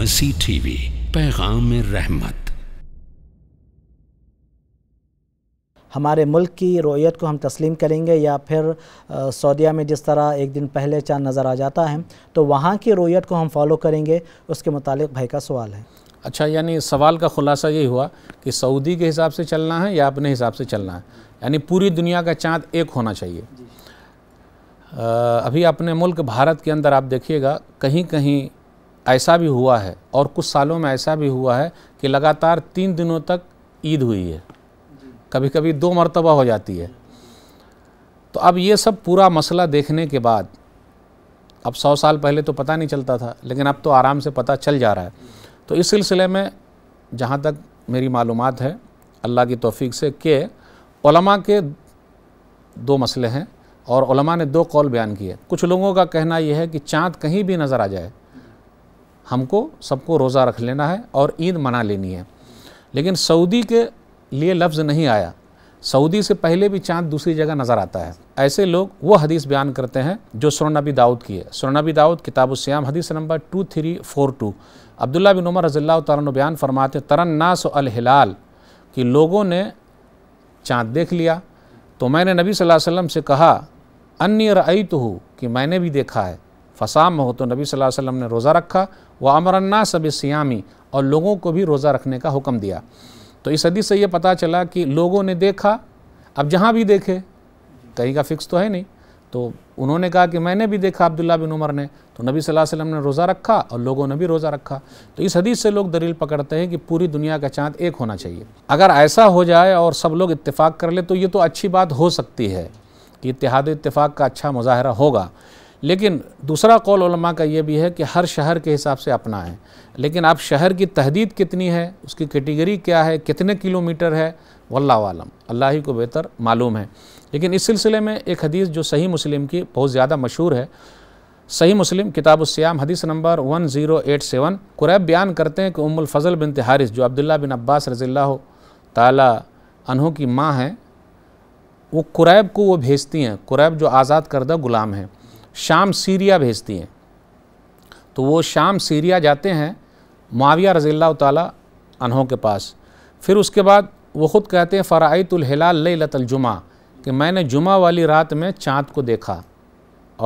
मसी TV पैगाम रहमत हमारे मुल्क की रोयत को हम तस्लीम करेंगे या फिर सऊदिया में जिस तरह एक दिन पहले चांद नज़र आ जाता है तो वहाँ की रोयत को हम फॉलो करेंगे उसके मुतालिक भाई का सवाल है अच्छा यानी सवाल का खुलासा ये हुआ कि सऊदी के हिसाब से चलना है या अपने हिसाब से चलना है यानी पूरी दुनिया का चांद एक होना चाहिए आ, अभी अपने मुल्क भारत के अंदर आप देखिएगा कहीं कहीं ऐसा भी हुआ है और कुछ सालों में ऐसा भी हुआ है कि लगातार तीन दिनों तक ईद हुई है कभी कभी दो मरतबा हो जाती है तो अब ये सब पूरा मसला देखने के बाद अब सौ साल पहले तो पता नहीं चलता था लेकिन अब तो आराम से पता चल जा रहा है तो इस सिलसिले में जहाँ तक मेरी मालूम है अल्लाह की तोफ़ी से के ओलमा के दो मसले हैं और ओलमा ने दो कौल बयान किए कुछ लोगों का कहना यह है कि चाँद कहीं भी नज़र आ जाए हमको सबको रोज़ा रख लेना है और ईद मना लेनी है लेकिन सऊदी के लिए लफ्ज़ नहीं आया सऊदी से पहले भी चांद दूसरी जगह नज़र आता है ऐसे लोग वो हदीस बयान करते हैं जो सुरनबी दाऊद की है सुरनबी दाऊद किताब किताबुस्याम हदीस number two three four two Abdullah bin Umar रज़ी तन बयान फरमाते तरन नास हिलाल कि लोगों ने चाँद देख लिया तो मैंने नबी सल्लल्लाहु अलैहि वसल्लम से कहा अन्य रई तो कि मैंने भी देखा है फसाम हो तो नबी सल्लल्लाहु अलैहि वसल्लम ने रोज़ा रखा व अमरन्ना सब सियामी और लोगों को भी रोज़ा रखने का हुक्म दिया तो इस हदीस से ये पता चला कि लोगों ने देखा अब जहाँ भी देखे कहीं का फिक्स तो है नहीं तो उन्होंने कहा कि मैंने भी देखा अब्दुल्ला बिन उमर ने तो नबी सल्लल्लाहु अलैहि वसल्लम ने रोज़ा रखा और लोगों ने भी रोज़ा रखा तो इस हदीस से लोग दलील पकड़ते हैं कि पूरी दुनिया का चांद एक होना चाहिए अगर ऐसा हो जाए और सब लोग इत्तेफाक कर ले तो ये तो अच्छी बात हो सकती है कि इतिहाद इत्तेफाक का अच्छा मुजाहरा होगा लेकिन दूसरा कौल का ये भी है कि हर शहर के हिसाब से अपना है लेकिन आप शहर की तहदीद कितनी है उसकी कैटेगरी क्या है कितने किलोमीटर है वल्ला आलम अल्लाह ही को बेहतर मालूम है लेकिन इस सिलसिले में एक हदीस जो सही मुस्लिम की बहुत ज़्यादा मशहूर है सही मुस्लिम किताबुस्याम हदीस number one zero eight seven Kuraib बयान करते हैं कि उम्मुल फ़जल बिन तिहारिस जो अब्दुल्ला बिन अब्बास रज़ील्ला ताला की माँ हैं वो कुरैब को वो भेजती हैं कुरैब जो आज़ाद करदा ग़ुलाम हैं शाम सीरिया भेजती हैं तो वो शाम सीरिया जाते हैं माविया रजील्ला तहों के पास फिर उसके बाद वो ख़ुद कहते हैं फ़राइतुलहलाल लतलजुमा कि मैंने जुमा वाली रात में चाँद को देखा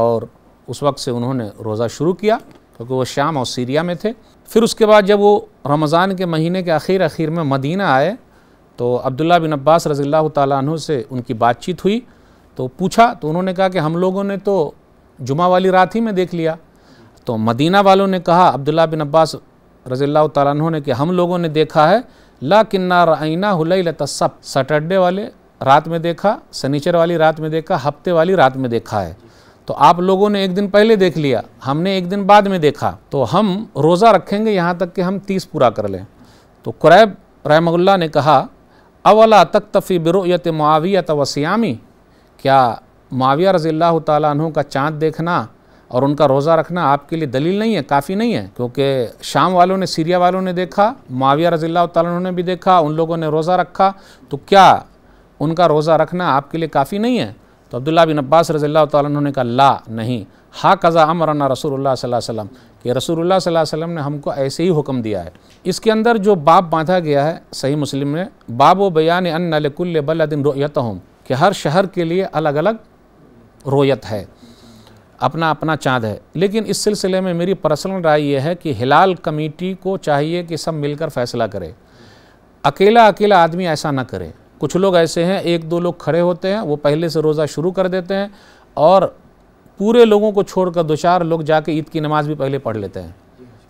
और उस वक्त से उन्होंने रोज़ा शुरू किया क्योंकि तो वो शाम और सीरिया में थे फिर उसके बाद जब वो रमज़ान के महीने के आखिर आखिर में मदीना आए तो अब्दुल्ला बिन अब्बास रज़ी तु से उनकी बातचीत हुई तो पूछा तो उन्होंने कहा कि हम लोगों ने तो जुमा वाली रात ही में देख लिया तो मदीना वालों ने कहा अब्दुल्ला बिन अब्बास रजील्ला तु ने कि हम लोगों ने देखा है ला किन्ना रईना हुलई सब सटरडे वाले रात में देखा सनीचर वाली रात में देखा हफ्ते वाली रात में देखा है तो आप लोगों ने एक दिन पहले देख लिया हमने एक दिन बाद में देखा तो हम रोज़ा रखेंगे यहाँ तक कि हम तीस पूरा कर लें तो क्रैब रहमल्ला ने कहा अवला तक तफ़ी बिरोत मावियत वसियामी क्या माविया रज़ील्ला तु का चाँद देखना और उनका रोज़ा रखना आपके लिए दलील नहीं है काफ़ी नहीं है क्योंकि शाम वालों ने सीरिया वालों ने देखा माविया रज़ील्ला तु ने भी देखा उन लोगों ने रोज़ा रखा तो क्या उनका रोज़ा रखना आपके लिए काफ़ी नहीं है तो अब्दुल्ला बिन अब्बास रज़ील्ला तु ने कहा ला नहीं हा कज़ा अमरना रसूल सल्लल्लाहु कि रसूल सल्लल्लाहु ने हमको ऐसे ही हुक्म दिया है इसके अंदर जो बाब बांधा गया है सही मुस्लिम में बाब व बयान अन नकुल्ल बलदिन रोयत कि हर शहर के लिए अलग अलग रोयत है अपना अपना चाँद है लेकिन इस सिलसिले में मेरी पर्सनल राय यह है कि हिलाल कमेटी को चाहिए कि सब मिलकर फैसला करें अकेला अकेला आदमी ऐसा ना करे कुछ लोग ऐसे हैं एक दो लोग खड़े होते हैं वो पहले से रोज़ा शुरू कर देते हैं और पूरे लोगों को छोड़कर दो चार लोग जाके ईद की नमाज़ भी पहले पढ़ लेते हैं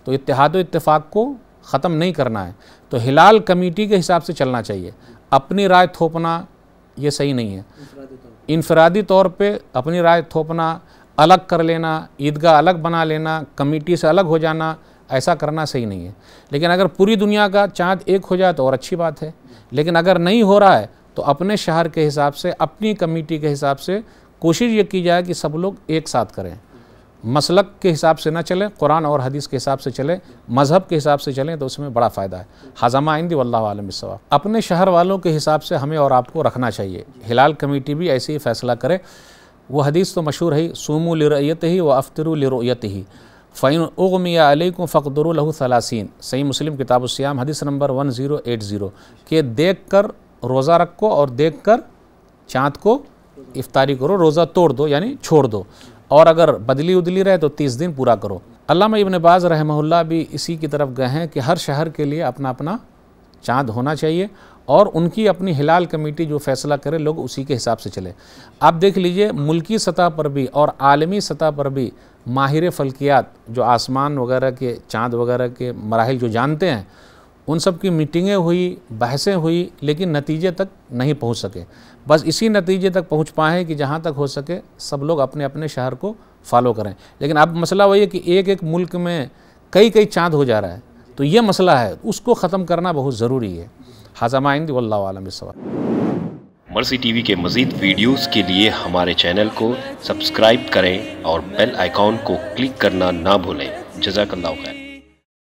तो इतिहाद इतफाक़ को ख़त्म नहीं करना है तो हिलाल कमेटी के हिसाब से चलना चाहिए अपनी राय थोपना ये सही नहीं है इनफरादी तौर पे अपनी राय थोपना अलग कर लेना ईदगाह अलग बना लेना कमेटी से अलग हो जाना ऐसा करना सही नहीं है लेकिन अगर पूरी दुनिया का चाँद एक हो जाए तो और अच्छी बात है लेकिन अगर नहीं हो रहा है तो अपने शहर के हिसाब से अपनी कमेटी के हिसाब से कोशिश ये की जाए कि सब लोग एक साथ करें मसलक के हिसाब से ना चलें कुरान और हदीस के हिसाब से चलें मज़हब के हिसाब से चलें तो उसमें बड़ा फ़ायदा है हजामा आइंदी सवाब अपने शहर वालों के हिसाब से हमें और आपको रखना चाहिए हिलाल कमेटी भी ऐसे ही फ़ैसला करे वो हदीस तो मशहूर है सोमो लरयत ही व अफ्तर लरयत ही फ़ैन उगमिया अलैकुम फ़कदर लहू सलासीन सही मुस्लिम किताबुस्याम हदीस number one zero eight zero के देख कर रोज़ा रखो और देख कर चाँद को इफ्तारी करो रोज़ा तोड़ दो यानी छोड़ दो और अगर बदली उदली रहे तो तीस दिन पूरा करो अलामा इबन बाज़ रहमहुल्ला भी इसी की तरफ गए हैं कि हर शहर के लिए अपना अपना चाँद होना चाहिए और उनकी अपनी हिलाल कमेटी जो फैसला करे लोग उसी के हिसाब से चले आप देख लीजिए मुल्की सतह पर भी और आलमी सतह पर भी माहिर फल्कियात जो आसमान वगैरह के चाँद वगैरह के मराहल जो जानते हैं उन सब की मीटिंगें हुई बहसें हुई लेकिन नतीजे तक नहीं पहुंच सके बस इसी नतीजे तक पहुंच पाए कि जहां तक हो सके सब लोग अपने अपने शहर को फॉलो करें लेकिन अब मसला वही है कि एक एक मुल्क में कई कई चाँद हो जा रहा है तो ये मसला है उसको ख़त्म करना बहुत ज़रूरी है हाजमाइंद वालम सवाल मर्सी टी के मज़ीद वीडियोज़ के लिए हमारे चैनल को सब्सक्राइब करें और बेल आइकॉन को क्लिक करना ना भूलें जजाकल्ला